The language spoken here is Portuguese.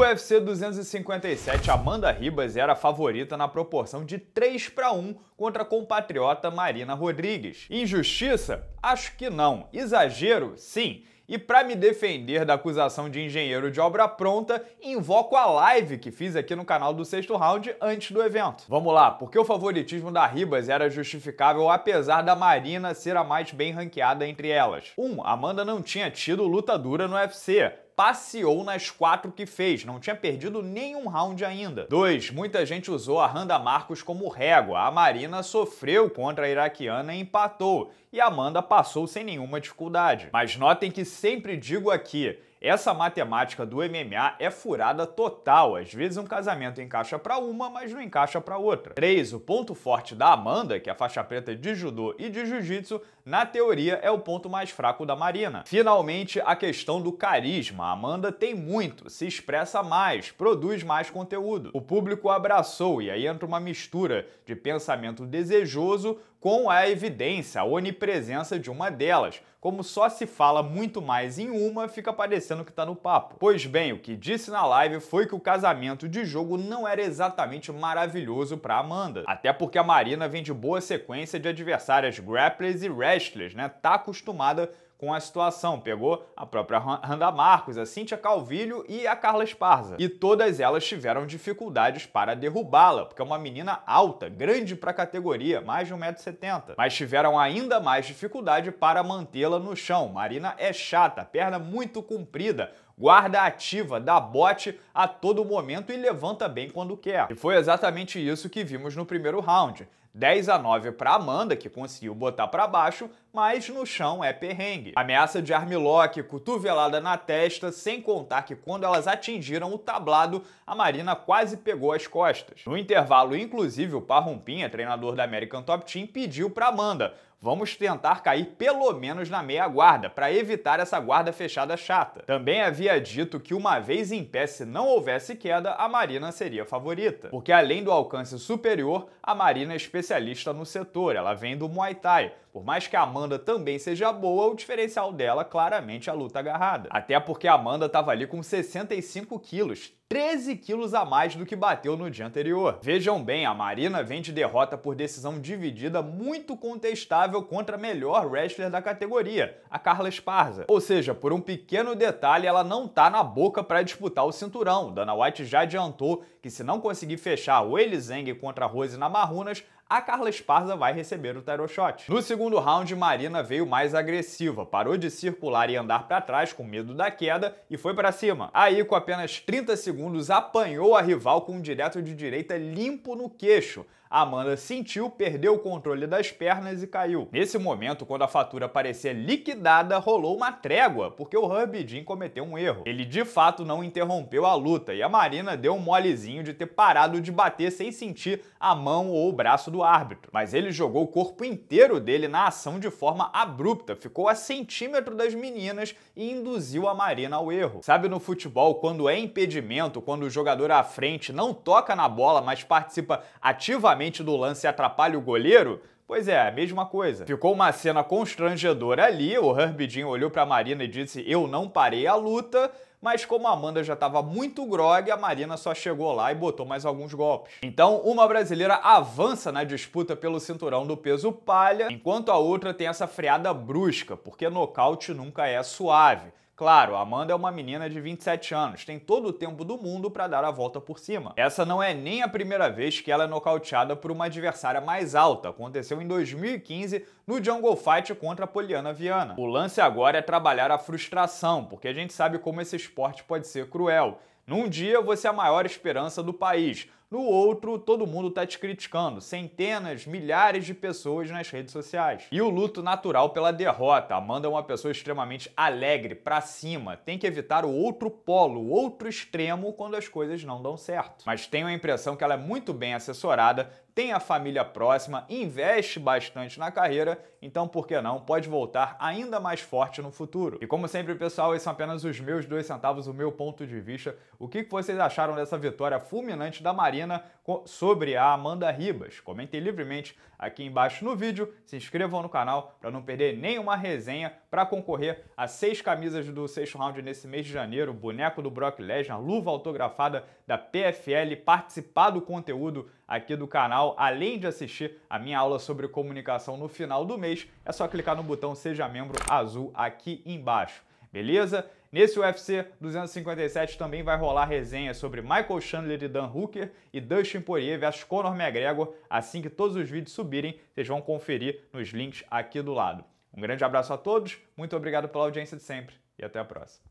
UFC 257, Amanda Ribas era a favorita na proporção de 3 para 1 contra a compatriota Marina Rodrigues. Injustiça? Acho que não. Exagero? Sim. E para me defender da acusação de engenheiro de obra pronta, invoco a live que fiz aqui no canal do sexto round antes do evento. Vamos lá, porque o favoritismo da Ribas era justificável apesar da Marina ser a mais bem ranqueada entre elas. 1. Um, Amanda não tinha tido luta dura no UFC passeou nas quatro que fez, não tinha perdido nenhum round ainda. 2. Muita gente usou a Randa Marcos como régua. A Marina sofreu contra a iraquiana e empatou, e a Amanda passou sem nenhuma dificuldade. Mas notem que sempre digo aqui, essa matemática do MMA é furada total. Às vezes um casamento encaixa para uma, mas não encaixa para outra. 3. O ponto forte da Amanda, que é a faixa preta de judô e de jiu-jitsu, na teoria é o ponto mais fraco da Marina. Finalmente, a questão do carisma. A Amanda tem muito, se expressa mais, produz mais conteúdo. O público abraçou e aí entra uma mistura de pensamento desejoso com a evidência, a onipresença de uma delas. Como só se fala muito mais em uma, fica parecendo que está no papo. Pois bem, o que disse na live foi que o casamento de jogo não era exatamente maravilhoso para Amanda. Até porque a Marina vem de boa sequência de adversárias grapplers e wrestlers, né? Tá acostumada com a situação. Pegou a própria Randa Marcos, a Cíntia Calvilho e a Carla Esparza. E todas elas tiveram dificuldades para derrubá-la, porque é uma menina alta, grande para a categoria, mais de 1,70m. Mas tiveram ainda mais dificuldade para mantê-la no chão. Marina é chata, perna muito comprida, guarda ativa, dá bote a todo momento e levanta bem quando quer. E foi exatamente isso que vimos no primeiro round. 10 a 9 para Amanda, que conseguiu botar para baixo, mas no chão é perrengue. Ameaça de armlock, cotovelada na testa, sem contar que quando elas atingiram o tablado, a Marina quase pegou as costas. No intervalo, inclusive, o Parrumpinha, treinador da American Top Team, pediu para Amanda: vamos tentar cair pelo menos na meia guarda, para evitar essa guarda fechada chata. Também havia dito que uma vez em pé, se não houvesse queda, a Marina seria favorita. Porque além do alcance superior, a Marina é especialista no setor, ela vem do Muay Thai. Por mais que a Amanda também seja boa, o diferencial dela claramente é a luta agarrada. Até porque a Amanda estava ali com 65 quilos, 13 quilos a mais do que bateu no dia anterior. Vejam bem, a Marina vem de derrota por decisão dividida muito contestável contra a melhor wrestler da categoria, a Carla Esparza. Ou seja, por um pequeno detalhe, ela não tá na boca para disputar o cinturão. Dana White já adiantou que se não conseguir fechar o Elizeng contra a Rose na Marrunas, a Carla Esparza vai receber o tarot shot. No segundo round, Marina veio mais agressiva, parou de circular e andar para trás com medo da queda e foi para cima. Aí, com apenas 30 segundos, apanhou a rival com um direto de direita limpo no queixo. Amanda sentiu, perdeu o controle das pernas e caiu. Nesse momento, quando a fatura parecia liquidada, rolou uma trégua, porque o Harbidin cometeu um erro. Ele de fato não interrompeu a luta e a Marina deu um molezinho de ter parado de bater sem sentir a mão ou o braço do árbitro, mas ele jogou o corpo inteiro dele na ação de forma abrupta, ficou a centímetro das meninas e induziu a Marina ao erro. Sabe no futebol, quando é impedimento, quando o jogador à frente não toca na bola, mas participa ativamente do lance e atrapalha o goleiro? Pois é, a mesma coisa. Ficou uma cena constrangedora ali, o Herbidin olhou para Marina e disse: "Eu não parei a luta", mas como a Amanda já estava muito grogue, a Marina só chegou lá e botou mais alguns golpes. Então, uma brasileira avança na disputa pelo cinturão do peso palha, enquanto a outra tem essa freada brusca, porque nocaute nunca é suave. Claro, Amanda é uma menina de 27 anos, tem todo o tempo do mundo para dar a volta por cima. Essa não é nem a primeira vez que ela é nocauteada por uma adversária mais alta. Aconteceu em 2015 no Jungle Fight contra a Poliana Viana. O lance agora é trabalhar a frustração, porque a gente sabe como esse esporte pode ser cruel. Num dia você é a maior esperança do país, no outro, todo mundo está te criticando, centenas, milhares de pessoas nas redes sociais. E o luto natural pela derrota. Amanda é uma pessoa extremamente alegre, pra cima. Tem que evitar o outro polo, o outro extremo quando as coisas não dão certo. Mas tenho a impressão que ela é muito bem assessorada, tem a família próxima, investe bastante na carreira, então por que não? Pode voltar ainda mais forte no futuro. E como sempre, pessoal, esses são apenas os meus dois centavos, o meu ponto de vista. O que vocês acharam dessa vitória fulminante da Maria? Catarina sobre a Amanda Ribas. Comentem livremente aqui embaixo no vídeo, se inscrevam no canal para não perder nenhuma resenha para concorrer a seis camisas do sexto round nesse mês de janeiro, boneco do Brock Lesnar, luva autografada da PFL, participar do conteúdo aqui do canal, além de assistir a minha aula sobre comunicação no final do mês, é só clicar no botão Seja Membro azul aqui embaixo. Beleza? Nesse UFC 257 também vai rolar resenha sobre Michael Chandler e Dan Hooker e Dustin Poirier versus Conor McGregor. Assim que todos os vídeos subirem, vocês vão conferir nos links aqui do lado. Um grande abraço a todos, muito obrigado pela audiência de sempre e até a próxima.